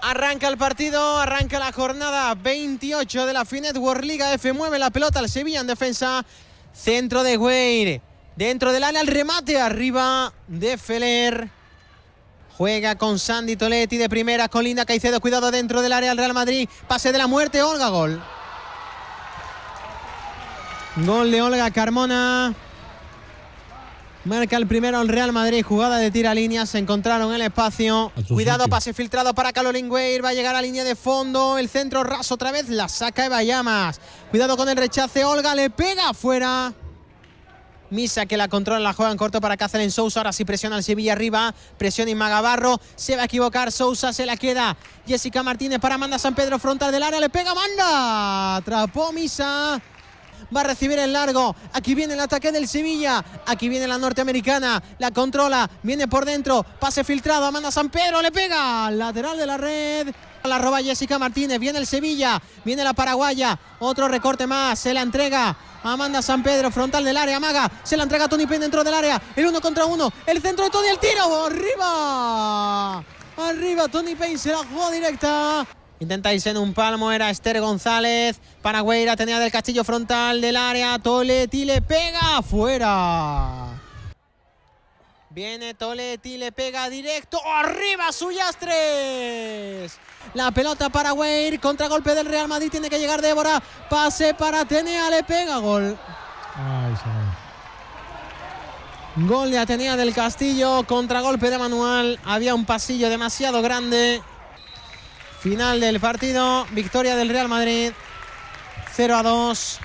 Arranca el partido, arranca la jornada 28 de la Finet World League, F. 9 la pelota al Sevilla en defensa. Centro de Weir. Dentro del área el remate arriba de Feller. Juega con Sandy Toletti de primera, con Caicedo. Cuidado dentro del área el Real Madrid. Pase de la muerte, Olga, gol. Gol de Olga Carmona. Marca el primero el Real Madrid, jugada de tira línea, se encontraron el espacio. Cuidado, pase filtrado para Calolin va a llegar a línea de fondo, el centro raso otra vez, la saca Eva Llamas. Cuidado con el rechace, Olga le pega fuera. Misa que la controla, la juega en corto para Cáceres en Sousa. Ahora sí presiona al Sevilla arriba. Presiona Magabarro. Se va a equivocar. Sousa se la queda. Jessica Martínez para manda San Pedro. Frontal del área. Le pega manda, Atrapó Misa va a recibir el largo. Aquí viene el ataque del Sevilla. Aquí viene la norteamericana. La controla. Viene por dentro. Pase filtrado. Amanda San Pedro. Le pega. Lateral de la red. La roba Jessica Martínez. Viene el Sevilla. Viene la paraguaya. Otro recorte más. Se la entrega. Amanda San Pedro, frontal del área, Maga, se la entrega a Tony Payne dentro del área, el uno contra uno, el centro de Tony, el tiro, arriba, arriba Tony Payne, se la jugó directa, Intenta irse en un palmo, era Esther González. Paraguay, tenía del castillo frontal del área. Toleti le pega fuera. Viene Toleti, le pega directo. ¡Arriba Suyastres! La pelota para contra Contragolpe del Real Madrid. Tiene que llegar Débora. Pase para Atenea. Le pega gol. gol de Atenea del Castillo. Contragolpe de Manuel. Había un pasillo demasiado grande. Final del partido, victoria del Real Madrid, 0 a 2.